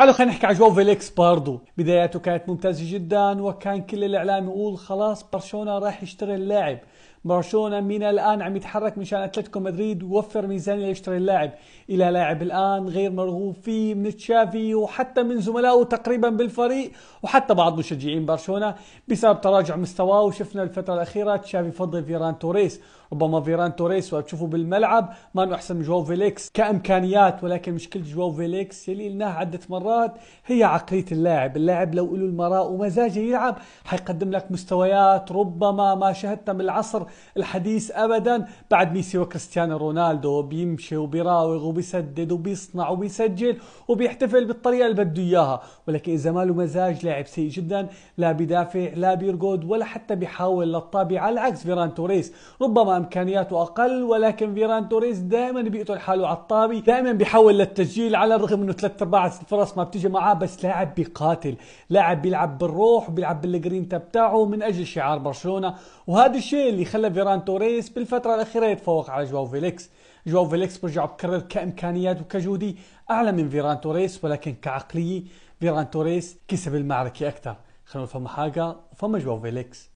تعالوا خلينا نحكي عن جو فيليكس برضو بداياته كانت ممتازه جدا وكان كل الاعلام يقول خلاص برشلونه راح يشتري اللاعب برشلونه من الان عم يتحرك مشان اتلتيكو مدريد ووفر ميزانيه ليشتري اللاعب الى لاعب الان غير مرغوب فيه من تشافي وحتى من زملائه تقريبا بالفريق وحتى بعض مشجعين برشلونه بسبب تراجع مستواه وشفنا الفتره الاخيره تشافي فضل فيران توريس ربما فيران توريس وتشوفه بالملعب ما انه احسن من جواو فيليكس كامكانيات ولكن مشكله جواو فيليكس اللي قلناها عده مرات هي عقليه اللاعب، اللاعب لو له المراء ومزاجه يلعب حيقدم لك مستويات ربما ما شاهدتها من العصر الحديث ابدا بعد ميسي وكريستيانو رونالدو بيمشي وبيراوغ وبيسدد وبيصنع وبيسجل وبيحتفل بالطريقه اللي بده اياها ولكن اذا ما له مزاج لاعب سيء جدا لا بيدافع لا بيرقد ولا حتى بيحاول للطابع على العكس فيران توريس ربما امكانياته اقل ولكن فيران توريس دائما بيقتل حاله على الطابي دائما بيحاول للتسجيل على الرغم انه ثلاث ارباع الفرص ما بتيجي معاه بس لاعب بيقاتل لاعب بيلعب بالروح بيلعب بالجرينتا بتاعه من اجل شعار برشلونه وهذا الشيء اللي خلى فيران توريس بالفترة الأخيرة يتفوق على جواو فيليكس جواو فيليكس برجع بكرر كإمكانيات وكجودي أعلى من فيران توريس ولكن كعقلية فيران توريس كسب المعركة أكثر خلونا نفهم حاجة فما جواو فيليكس